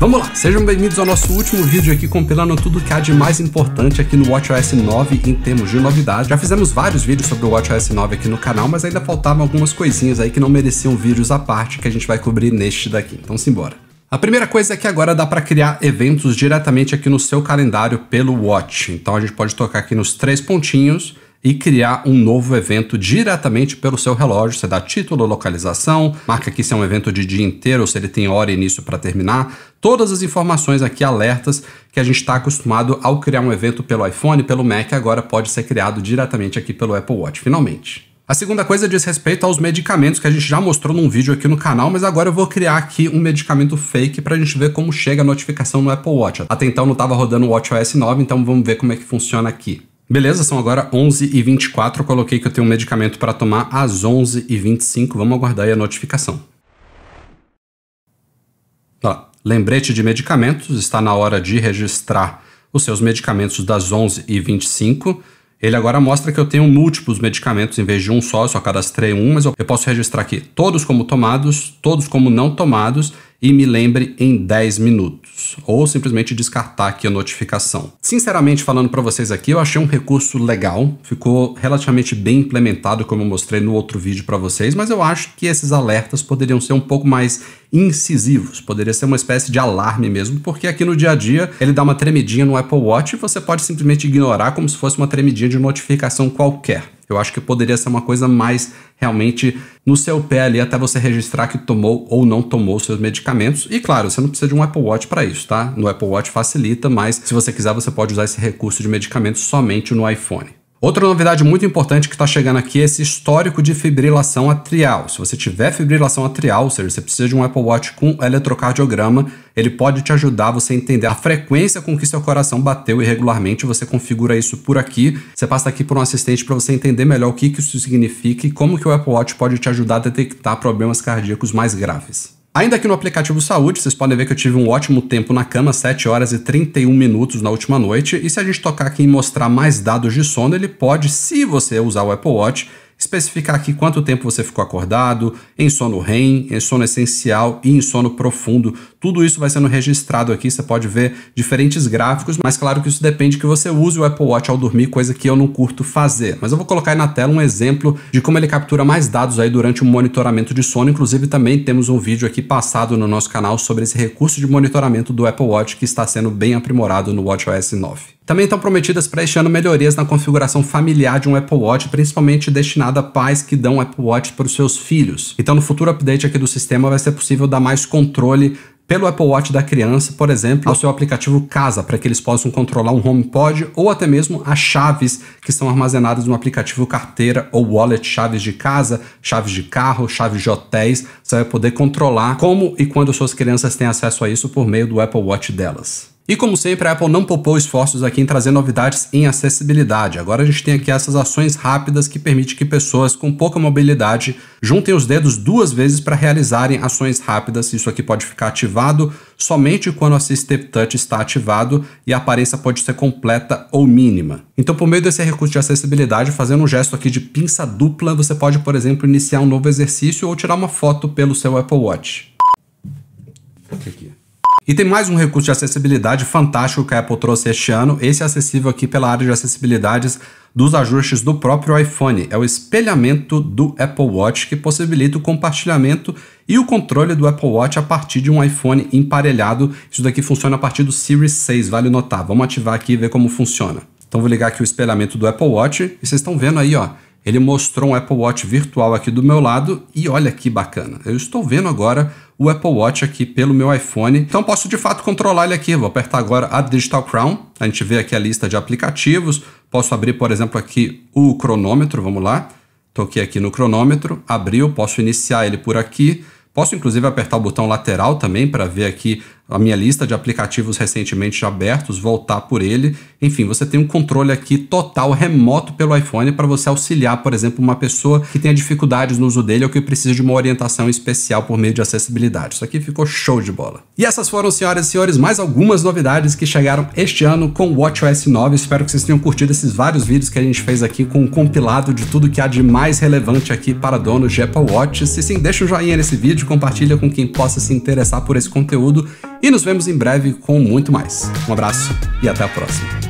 Vamos lá, sejam bem-vindos ao nosso último vídeo aqui compilando tudo que há de mais importante aqui no WatchOS 9 em termos de novidade. Já fizemos vários vídeos sobre o WatchOS 9 aqui no canal, mas ainda faltavam algumas coisinhas aí que não mereciam vídeos à parte que a gente vai cobrir neste daqui. Então simbora. A primeira coisa é que agora dá para criar eventos diretamente aqui no seu calendário pelo Watch. Então a gente pode tocar aqui nos três pontinhos e criar um novo evento diretamente pelo seu relógio. Você dá título, localização, marca aqui se é um evento de dia inteiro, se ele tem hora e início para terminar. Todas as informações aqui, alertas que a gente está acostumado ao criar um evento pelo iPhone, pelo Mac, agora pode ser criado diretamente aqui pelo Apple Watch, finalmente. A segunda coisa diz respeito aos medicamentos que a gente já mostrou num vídeo aqui no canal, mas agora eu vou criar aqui um medicamento fake para a gente ver como chega a notificação no Apple Watch. Até então não estava rodando o WatchOS 9, então vamos ver como é que funciona aqui. Beleza, são agora 11h24. Eu coloquei que eu tenho um medicamento para tomar às 11h25. Vamos aguardar aí a notificação. Lembrete de medicamentos. Está na hora de registrar os seus medicamentos das 11h25. Ele agora mostra que eu tenho múltiplos medicamentos em vez de um só, eu só cadastrei um, mas eu posso registrar aqui todos como tomados, todos como não tomados e me lembre em 10 minutos, ou simplesmente descartar aqui a notificação. Sinceramente falando para vocês aqui, eu achei um recurso legal, ficou relativamente bem implementado como eu mostrei no outro vídeo para vocês, mas eu acho que esses alertas poderiam ser um pouco mais incisivos, poderia ser uma espécie de alarme mesmo, porque aqui no dia a dia ele dá uma tremidinha no Apple Watch e você pode simplesmente ignorar como se fosse uma tremidinha de notificação qualquer. Eu acho que poderia ser uma coisa mais realmente no seu pé ali até você registrar que tomou ou não tomou seus medicamentos. E claro, você não precisa de um Apple Watch para isso, tá? No Apple Watch facilita, mas se você quiser, você pode usar esse recurso de medicamentos somente no iPhone. Outra novidade muito importante que está chegando aqui é esse histórico de fibrilação atrial. Se você tiver fibrilação atrial, ou seja, você precisa de um Apple Watch com eletrocardiograma, ele pode te ajudar você a entender a frequência com que seu coração bateu irregularmente. Você configura isso por aqui. Você passa aqui por um assistente para você entender melhor o que, que isso significa e como que o Apple Watch pode te ajudar a detectar problemas cardíacos mais graves. Ainda aqui no aplicativo Saúde, vocês podem ver que eu tive um ótimo tempo na cama, 7 horas e 31 minutos na última noite. E se a gente tocar aqui em mostrar mais dados de sono, ele pode, se você usar o Apple Watch, especificar aqui quanto tempo você ficou acordado, em sono REM, em sono essencial e em sono profundo. Tudo isso vai sendo registrado aqui, você pode ver diferentes gráficos, mas claro que isso depende que você use o Apple Watch ao dormir, coisa que eu não curto fazer. Mas eu vou colocar aí na tela um exemplo de como ele captura mais dados aí durante o monitoramento de sono, inclusive também temos um vídeo aqui passado no nosso canal sobre esse recurso de monitoramento do Apple Watch que está sendo bem aprimorado no WatchOS 9. Também estão prometidas para este ano melhorias na configuração familiar de um Apple Watch, principalmente destinada a pais que dão Apple Watch para os seus filhos. Então, no futuro update aqui do sistema, vai ser possível dar mais controle pelo Apple Watch da criança, por exemplo, ao seu aplicativo Casa, para que eles possam controlar um HomePod ou até mesmo as chaves que são armazenadas no aplicativo carteira ou wallet, chaves de casa, chaves de carro, chaves de hotéis. Você vai poder controlar como e quando suas crianças têm acesso a isso por meio do Apple Watch delas. E como sempre, a Apple não poupou esforços aqui em trazer novidades em acessibilidade. Agora a gente tem aqui essas ações rápidas que permite que pessoas com pouca mobilidade juntem os dedos duas vezes para realizarem ações rápidas. Isso aqui pode ficar ativado somente quando o Assistive Touch está ativado e a aparência pode ser completa ou mínima. Então, por meio desse recurso de acessibilidade, fazendo um gesto aqui de pinça dupla, você pode, por exemplo, iniciar um novo exercício ou tirar uma foto pelo seu Apple Watch. Aqui. E tem mais um recurso de acessibilidade fantástico que a Apple trouxe este ano. Esse é acessível aqui pela área de acessibilidades dos ajustes do próprio iPhone. É o espelhamento do Apple Watch que possibilita o compartilhamento e o controle do Apple Watch a partir de um iPhone emparelhado. Isso daqui funciona a partir do Series 6, vale notar. Vamos ativar aqui e ver como funciona. Então vou ligar aqui o espelhamento do Apple Watch e vocês estão vendo aí, ó. Ele mostrou um Apple Watch virtual aqui do meu lado e olha que bacana. Eu estou vendo agora o Apple Watch aqui pelo meu iPhone, então posso de fato controlar ele aqui. Vou apertar agora a Digital Crown, a gente vê aqui a lista de aplicativos. Posso abrir, por exemplo, aqui o cronômetro, vamos lá. Toquei aqui no cronômetro, abriu, posso iniciar ele por aqui. Posso inclusive apertar o botão lateral também para ver aqui a minha lista de aplicativos recentemente abertos, voltar por ele. Enfim, você tem um controle aqui total remoto pelo iPhone para você auxiliar, por exemplo, uma pessoa que tenha dificuldades no uso dele ou que precisa de uma orientação especial por meio de acessibilidade. Isso aqui ficou show de bola. E essas foram, senhoras e senhores, mais algumas novidades que chegaram este ano com o WatchOS 9. Espero que vocês tenham curtido esses vários vídeos que a gente fez aqui com um compilado de tudo que há de mais relevante aqui para donos de Apple Watch. Se sim, deixa um joinha nesse vídeo, compartilha com quem possa se interessar por esse conteúdo e nos vemos em breve com muito mais. Um abraço e até a próxima.